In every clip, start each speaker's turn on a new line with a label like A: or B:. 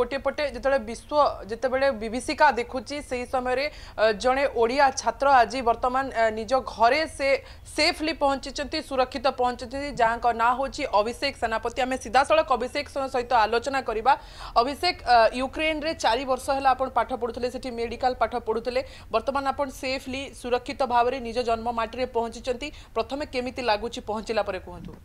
A: गोटेपटे जो विश्व जिते बिभीषिका देखुची से ही समय जड़े ओडिया छात्र आज वर्तमान निज घरे से सेफली पहुंची सुरक्षित पहुंची जहाँ ना हूँ अभिषेक सेनापति आम सीधा सड़क अभिषेक सहित आलोचना करवा अभिषेक युक्रेन में चार वर्ष है पाठ पढ़ुते से मेडिकल पाठ पढ़ुते बर्तमान आप सेफली सुरक्षित भाव में निज जन्ममाटी पहुंची प्रथम केमी लगुच पहुँचला कहतु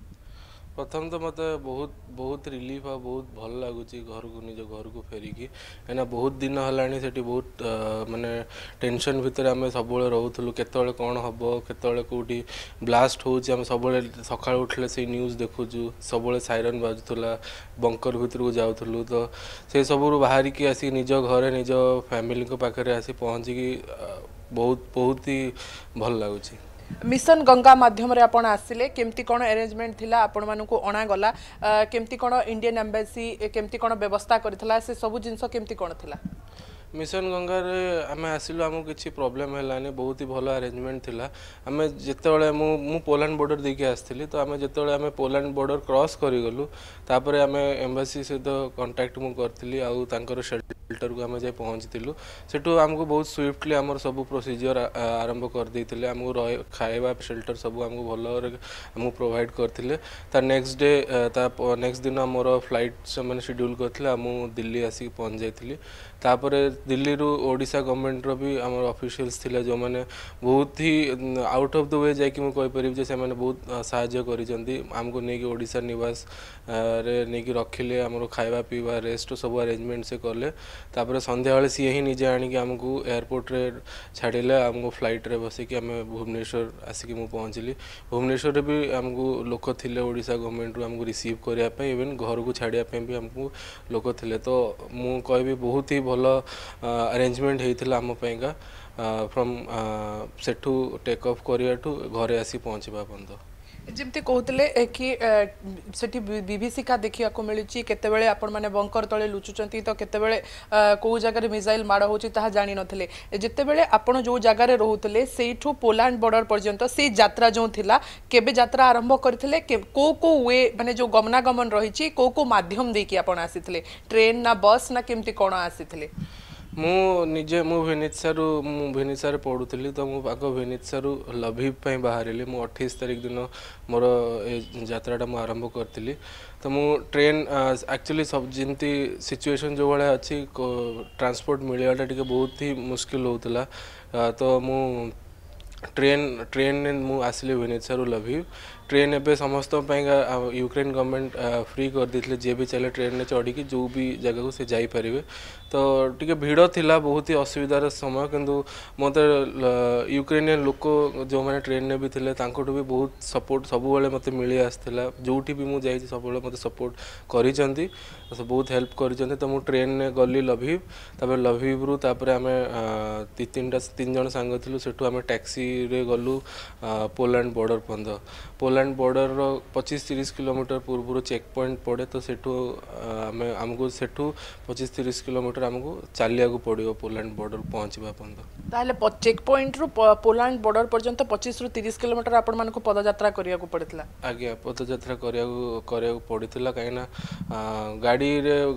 B: प्रथम तो मत बहुत बहुत रिलीफ आ बहुत भल लगुच घर को निज घर को फेरिकी कहीं बहुत दिन है बहुत मानने टेनसन भितर आम सब रोलु केत कौन हम कत कौटी ब्लास्ट हो सब सका उठले से न्यूज देखुचु सब सैरन बाजुला बंकर भितर को जाऊलु तो से सबू बाहर की आस निज घर निज फैमिली पाखे आसी पहुँचिकी बहुत बहुत ही भल लगुच
A: ମିଶନ ଗଙ୍ଗା ମାଧ୍ୟମରେ ଆପଣ ଆସିଲେ କେମିତି କ'ଣ ଆରେଞ୍ଜମେଣ୍ଟ ଥିଲା ଆପଣମାନଙ୍କୁ ଅଣାଗଲା କେମିତି କ'ଣ ଇଣ୍ଡିଆନ୍ ଏମ୍ବାସି କେମିତି କ'ଣ ବ୍ୟବସ୍ଥା କରିଥିଲା ସେ ସବୁ ଜିନିଷ କେମିତି କ'ଣ ଥିଲା
B: ମିଶନ ଗଙ୍ଗାରେ ଆମେ ଆସିଲୁ ଆମକୁ କିଛି ପ୍ରୋବ୍ଲେମ୍ ହେଲାନି ବହୁତ ହି ଭଲ ଆରେଞ୍ଜମେଣ୍ଟ ଥିଲା ଆମେ ଯେତେବେଳେ ମୁଁ ମୁଁ ପୋଲାଣ୍ଡ ବର୍ଡ଼ର ଦେଇକି ଆସିଥିଲି ତ ଆମେ ଯେତେବେଳେ ଆମେ ପୋଲାଣ୍ଡ ବର୍ଡ଼ର କ୍ରସ୍ କରିଗଲୁ ତାପରେ ଆମେ ଏମ୍ବାସି ସହିତ କଣ୍ଟାକ୍ଟ ମୁଁ କରିଥିଲି ଆଉ ତାଙ୍କର ସେଲ୍ଟରକୁ ଆମେ ଯାଇ ପହଞ୍ଚିଥିଲୁ ସେଠୁ ଆମକୁ ବହୁତ ସ୍ୱିଫ୍ଟଲି ଆମର ସବୁ ପ୍ରୋସିଜିଓର ଆରମ୍ଭ କରିଦେଇଥିଲେ ଆମକୁ ରହ ଖାଇବା ସେଲ୍ଟର ସବୁ ଆମକୁ ଭଲରେ ଆମକୁ ପ୍ରୋଭାଇଡ଼ କରିଥିଲେ ତା ନେକ୍ସଟ ଡେ ତା ନେକ୍ସଟ ଦିନ ଆମର ଫ୍ଲାଇଟ୍ ସେମାନେ ସିଡ୍ୟୁଲ୍ କରିଥିଲେ ଆଉ ମୁଁ ଦିଲ୍ଲୀ ଆସିକି ପହଞ୍ଚି ଯାଇଥିଲି ତାପରେ दिल्ली ओडा गवर्नमेंट भी आम अफिसीयल्स थी जो मैंने बहुत ही out of the way jack मुझे अं, अं, से बहुत साहय करमको नहीं ओडा नवास नहीं रखिले आम खावा पीवा रेस्ट सब आरेजमेंट से कले तापर सी ही निजे आमको एयरपोर्ट छाड़े आमको फ्लाइट बसिक आम भुवनेश्वर आसिक मुझे पहुँचली भुवनेश्वर भी आमको लोक थे ओडा गवर्नमेंट आमको रिसीव करने इवेन घर को छाड़ापी भी आमको लोक थे तो मुझे बहुत ही भल अरेजमेंट होमपाई का फ्रम से टेक करवा घर आसी पहुँचवा पर्यत
A: जमी कहते कि बीभीसिका देखा मिली केत बंकर तले लुचुचान तो केतबाला कौ जगार मिजाइल माड़ होता जाणि नते जितेबले आपड़ जो जगार रोते से पोलांड बर्डर पर्यटन से जरा जो थिला केबे आरंभ करते कौ कौ वे मानते जो गमनागमन रही कौ कौ मध्यम देखिए आपते ट्रेन ना बस ना केमती कौन आसी
B: ମୁଁ ନିଜେ ମୁଁ ଭିନିତ୍ସାରୁ ମୁଁ ଭିନିତ୍ସାରେ ପଢ଼ୁଥିଲି ତ ମୁଁ ଆଗ ଭିନିତ୍ସାରୁ ଲଭିଭ ପାଇଁ ବାହାରିଲି ମୁଁ ଅଠେଇଶ ତାରିଖ ଦିନ ମୋର ଏ ଯାତ୍ରାଟା ମୁଁ ଆରମ୍ଭ କରିଥିଲି ତ ମୁଁ ଟ୍ରେନ୍ ଆକ୍ଚୁଆଲି ସବୁ ଯେମିତି ସିଚୁଏସନ୍ ଯେଉଁଭଳିଆ ଅଛି ଟ୍ରାନ୍ସପୋର୍ଟ ମିଳିବାଟା ଟିକେ ବହୁତ ହି ମୁସ୍କିଲ ହେଉଥିଲା ତ ମୁଁ ଟ୍ରେନ୍ ଟ୍ରେନ୍ରେ ମୁଁ ଆସିଲି ଭିନିତ୍ସାରୁ ଲଭିଭ ट्रेन एवं समस्त यूक्रेन गवर्नमेंट फ्री करदे जे भी चले ट्रेन में चढ़ी जो भी जगह को सी जापरेंगे तो टी भिड़ा बहुत ही असुविधार समय कितु मत यूक्रेन लोक जो मैंने ट्रेन में भी थे भी बहुत सपोर्ट वाले मत मिली आसाला जो भी मुझे सब मत सपोर्ट कर बहुत हेल्प कर तो मुझे ट्रेन में गली लभिव तापर लभिव्रु तापर आम तीन जन सांग थी आम टैक्सी गलु पोलैंड बॉर्डर पर्यटन पोल पोलैंड बॉर्डर पचीस तीस किलोमीटर पूर्व चेक पॉइंट पड़े तो सेठू से पचीस तीस किलोमीटर आमको चलिया पड़ो पोलैंड बॉर्डर पहुँचा
A: पर्यटन चेक पॉइंट रु पोलैंड बॉर्डर पर्यटन पचीस रु तीस किलोमीटर आपको पदयात्रा करने को पड़ता
B: आज्ञा पदयात्रा करने को पड़ता कहीं गाड़ी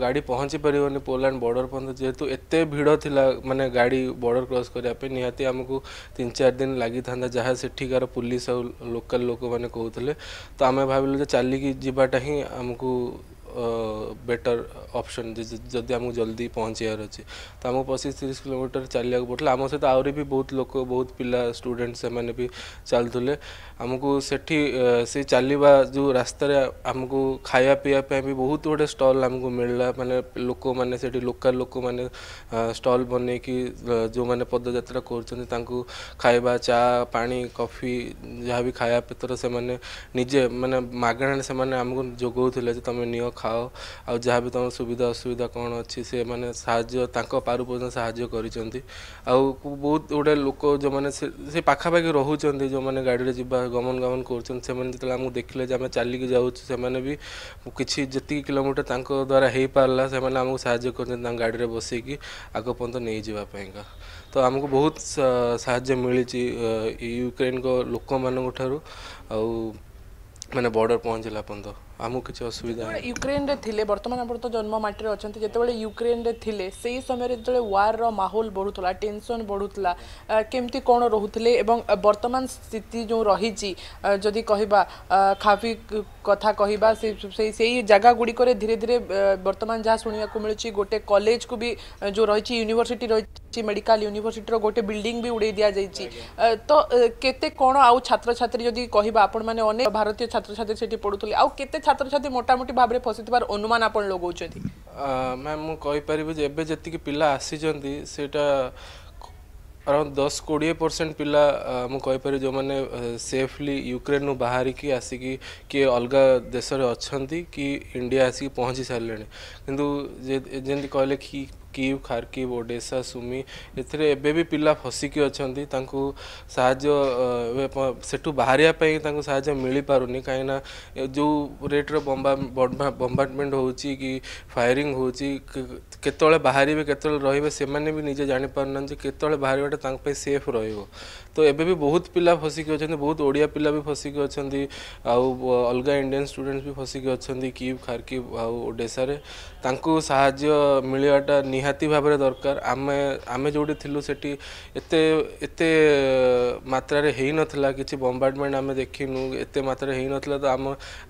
B: गाड़ी पहुँची पार पोलैंड बॉर्डर पर्यटन जेहतु एत था मानने गाड़ी बॉर्डर क्रस करने निहती आमको तीन चार दिन लगी था जहाँ सेठिकार पुलिस आ लोकाल लोक मैंने कहते कहते तो आम भाविल चलिकी जीवाटा ही आमको ବେଟର୍ ଅପସନ୍ ଯଦି ଆମକୁ ଜଲ୍ଦି ପହଞ୍ଚିବାର ଅଛି ତ ଆମକୁ ପଚିଶ ତିରିଶ କିଲୋମିଟର ଚାଲିବାକୁ ପଡ଼ୁଥିଲା ଆମ ସହିତ ଆହୁରି ବି ବହୁତ ଲୋକ ବହୁତ ପିଲା ଷ୍ଟୁଡ଼େଣ୍ଟ ସେମାନେ ବି ଚାଲୁଥିଲେ ଆମକୁ ସେଠି ସେ ଚାଲିବା ଯେଉଁ ରାସ୍ତାରେ ଆମକୁ ଖାଇବା ପିଇବା ପାଇଁ ବି ବହୁତ ଗୁଡ଼ିଏ ଷ୍ଟଲ୍ ଆମକୁ ମିଳିଲା ମାନେ ଲୋକମାନେ ସେଠି ଲୋକାଲ ଲୋକମାନେ ଷ୍ଟଲ୍ ବନେଇକି ଯେଉଁମାନେ ପଦଯାତ୍ରା କରୁଛନ୍ତି ତାଙ୍କୁ ଖାଇବା ଚା ପାଣି କଫି ଯାହା ବି ଖାଇବା ପତ୍ର ସେମାନେ ନିଜେ ମାନେ ମାଗଣାରେ ସେମାନେ ଆମକୁ ଯୋଗାଉଥିଲେ ଯେ ତୁମେ ନିଅ ଖାଅ ଆଉ ଯାହା ବି ତୁମ ସୁବିଧା ଅସୁବିଧା କ'ଣ ଅଛି ସେମାନେ ସାହାଯ୍ୟ ତାଙ୍କ ପାରୁ ପର୍ଯ୍ୟନ୍ତ ସାହାଯ୍ୟ କରିଛନ୍ତି ଆଉ ବହୁତ ଗୁଡ଼ାଏ ଲୋକ ଯେଉଁମାନେ ସେ ପାଖାପାଖି ରହୁଛନ୍ତି ଯେଉଁମାନେ ଗାଡ଼ିରେ ଯିବା ଗମନାଗମନ କରୁଛନ୍ତି ସେମାନେ ଯେତେବେଳେ ଆମକୁ ଦେଖିଲେ ଯେ ଆମେ ଚାଲିକି ଯାଉଛୁ ସେମାନେ ବି କିଛି ଯେତିକି କିଲୋମିଟର ତାଙ୍କ ଦ୍ୱାରା ହେଇପାରିଲା ସେମାନେ ଆମକୁ ସାହାଯ୍ୟ କରୁଛନ୍ତି ତାଙ୍କ ଗାଡ଼ିରେ ବସେଇକି ଆଗ ପର୍ଯ୍ୟନ୍ତ ନେଇଯିବା ପାଇଁକା ତ ଆମକୁ ବହୁତ ସାହାଯ୍ୟ ମିଳିଛି ୟୁକ୍ରେନଙ୍କ ଲୋକମାନଙ୍କ ଠାରୁ ଆଉ ମାନେ ବର୍ଡ଼ର ପହଞ୍ଚିଲା ପର୍ଯ୍ୟନ୍ତ ଆମକୁ କିଛି ଅସୁବିଧା
A: ୟୁକ୍ରେନରେ ଥିଲେ ବର୍ତ୍ତମାନ ଆପଣ ତ ଜନ୍ମ ମାଟିରେ ଅଛନ୍ତି ଯେତେବେଳେ ୟୁକ୍ରେନରେ ଥିଲେ ସେଇ ସମୟରେ ଯେତେବେଳେ ୱାର୍ର ମାହୋଲ ବଢ଼ୁଥିଲା ଟେନସନ୍ ବଢ଼ୁଥିଲା କେମିତି କ'ଣ ରହୁଥିଲେ ଏବଂ ବର୍ତ୍ତମାନ ସ୍ଥିତି ଯେଉଁ ରହିଛି ଯଦି କହିବା ଖାଫି କଥା କହିବା ସେଇ ସେଇ ଜାଗା ଗୁଡ଼ିକରେ ଧୀରେ ଧୀରେ ବର୍ତ୍ତମାନ ଯାହା ଶୁଣିବାକୁ ମିଳୁଛି ଗୋଟେ କଲେଜକୁ ବି ଯେଉଁ ରହିଛି ୟୁନିଭର୍ସିଟି ରହିଛି মেডিকাল ইউনিভর্সিটির গোটে বিল্ডিং বি উড়াই দিয়া যাই তো কেতে কোণ আউ ছাত্রছাত্রী যদি কহবা আপন মানে অনেক ভারতীয় ছাত্রছাত্রী সেটি পড়ুলে আউ কেতে ছাত্রছাত্রী মোটামুটি ভাবে ফসিবার অনুমান আপন লগাউছেন
B: ম্যাম মু কইপারিবি যে এবে যেতিকি পিলা আসিছন্তি সেটা अराउंड दस कोड़े परसेंट पिला मुझे जो मैंने सेफली यूक्रेन बाहरिक आसिक किए अलग देश अच्छा कि इंडिया आसिक पहुँची सारे कि कहले कि किव खारकी ओडेसा सुमी एथेर एबे भी पिला फसिकी अछंती तांकू साहाज्य सेटू बाहरिया पई तांकू साहाज्य मिली पारुनी काईना जो रेट रो बम्बा बम्बार्टमेंट होउची की फायरिंग होउची केतले बाहरिबे केतले रहिबे से माने भी निजे जानि पारनन जे केतले बाहरिबे तांक पई सेफ रहइबो तो एबे भी बहुत पिला फसिकी अछंती बहुत ओडिया पिला भी फसिकी अछंती आउ अलगा इंडियन स्टूडेंट्स भी फसिकी अछंती किव खारकी आउ ओडेसा रे तांकू साहाज्य मिलियाटा ନିହାତି ଭାବରେ ଦରକାର ଆମେ ଆମେ ଯେଉଁଠି ଥିଲୁ ସେଠି ଏତେ ଏତେ ମାତ୍ରାରେ ହେଇନଥିଲା କିଛି ବମ୍ବାର୍ଡ଼ମେଣ୍ଟ ଆମେ ଦେଖିନୁ ଏତେ ମାତ୍ରାରେ ହେଇନଥିଲା ତ ଆମ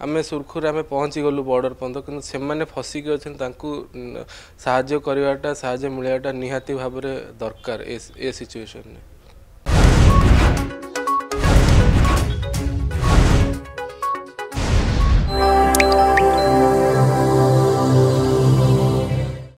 B: ଆମେ ସୁରୁଖୁରୁରେ ଆମେ ପହଞ୍ଚିଗଲୁ ବର୍ଡ଼ର ପର୍ଯ୍ୟନ୍ତ କିନ୍ତୁ ସେମାନେ ଫସିକି ଅଛନ୍ତି ତାଙ୍କୁ ସାହାଯ୍ୟ କରିବାଟା ସାହାଯ୍ୟ ମିଳିବାଟା ନିହାତି ଭାବରେ ଦରକାର ଏ ଏ ସିଚୁଏସନ୍ରେ